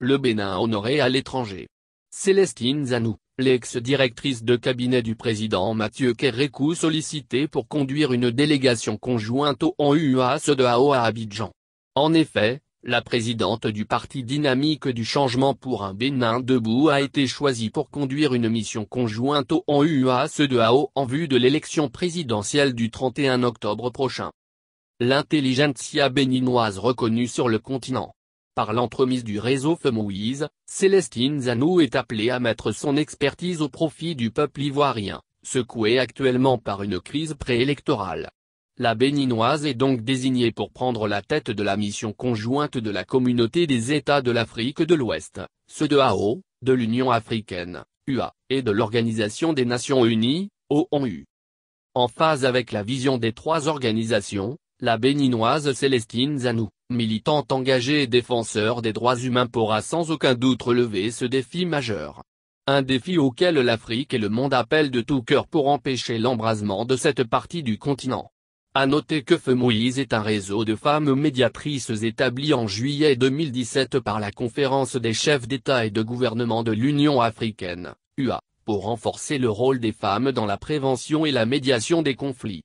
le Bénin honoré à l'étranger. Célestine Zanou, l'ex-directrice de cabinet du président Mathieu Kérékou sollicitée pour conduire une délégation conjointe au ONU de AO à Abidjan. En effet, la présidente du parti dynamique du changement pour un Bénin debout a été choisie pour conduire une mission conjointe au ONU de Ao en vue de l'élection présidentielle du 31 octobre prochain. L'intelligentsia béninoise reconnue sur le continent par l'entremise du réseau FEMOIS, Célestine Zanou est appelée à mettre son expertise au profit du peuple ivoirien, secoué actuellement par une crise préélectorale. La béninoise est donc désignée pour prendre la tête de la mission conjointe de la communauté des États de l'Afrique de l'Ouest, ceux de AO, de l'Union africaine, UA, et de l'Organisation des Nations Unies, ONU. En phase avec la vision des trois organisations, la béninoise Célestine Zanou, Militante engagée et défenseur des droits humains pourra sans aucun doute relever ce défi majeur. Un défi auquel l'Afrique et le monde appellent de tout cœur pour empêcher l'embrasement de cette partie du continent. À noter que FEMOIS est un réseau de femmes médiatrices établi en juillet 2017 par la conférence des chefs d'État et de gouvernement de l'Union africaine, UA, pour renforcer le rôle des femmes dans la prévention et la médiation des conflits.